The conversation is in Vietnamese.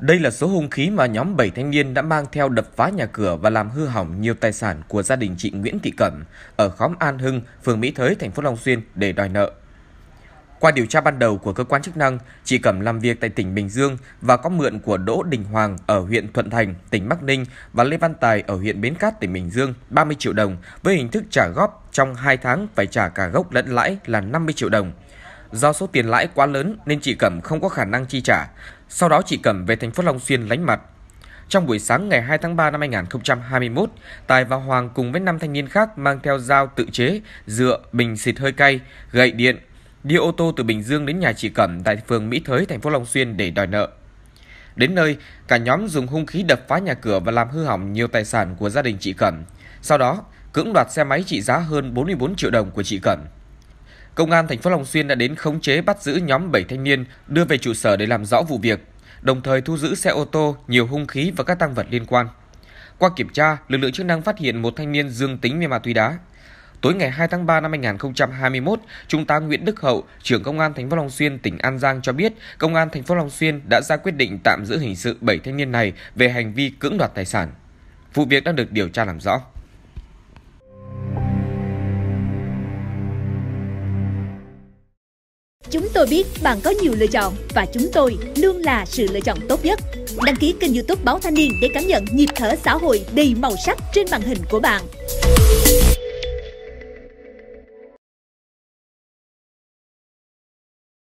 Đây là số hung khí mà nhóm 7 thanh niên đã mang theo đập phá nhà cửa và làm hư hỏng nhiều tài sản của gia đình chị Nguyễn Thị Cẩm ở khóm An Hưng, phường Mỹ Thới, thành phố Long Xuyên để đòi nợ. Qua điều tra ban đầu của cơ quan chức năng, chị Cẩm làm việc tại tỉnh Bình Dương và có mượn của Đỗ Đình Hoàng ở huyện Thuận Thành, tỉnh Bắc Ninh và Lê Văn Tài ở huyện Bến Cát, tỉnh Bình Dương 30 triệu đồng với hình thức trả góp trong 2 tháng phải trả cả gốc lẫn lãi là 50 triệu đồng. Do số tiền lãi quá lớn nên chị Cẩm không có khả năng chi trả sau đó chị Cẩm về thành phố Long Xuyên lánh mặt. Trong buổi sáng ngày 2 tháng 3 năm 2021, Tài và Hoàng cùng với năm thanh niên khác mang theo dao tự chế, dựa, bình xịt hơi cay, gậy điện, đi ô tô từ Bình Dương đến nhà chị Cẩm tại phường Mỹ Thới, thành phố Long Xuyên để đòi nợ. Đến nơi, cả nhóm dùng hung khí đập phá nhà cửa và làm hư hỏng nhiều tài sản của gia đình chị Cẩm. Sau đó, cưỡng đoạt xe máy trị giá hơn 44 triệu đồng của chị Cẩm. Công an thành phố Long Xuyên đã đến khống chế bắt giữ nhóm 7 thanh niên đưa về trụ sở để làm rõ vụ việc, đồng thời thu giữ xe ô tô, nhiều hung khí và các tăng vật liên quan. Qua kiểm tra, lực lượng chức năng phát hiện một thanh niên dương tính với ma túy đá. Tối ngày 2 tháng 3 năm 2021, Trung tá Nguyễn Đức Hậu, trưởng Công an thành phố Long Xuyên, tỉnh An Giang cho biết, Công an thành phố Long Xuyên đã ra quyết định tạm giữ hình sự 7 thanh niên này về hành vi cưỡng đoạt tài sản. Vụ việc đang được điều tra làm rõ. Chúng tôi biết bạn có nhiều lựa chọn và chúng tôi luôn là sự lựa chọn tốt nhất. Đăng ký kênh youtube Báo Thanh Niên để cảm nhận nhịp thở xã hội đầy màu sắc trên màn hình của bạn.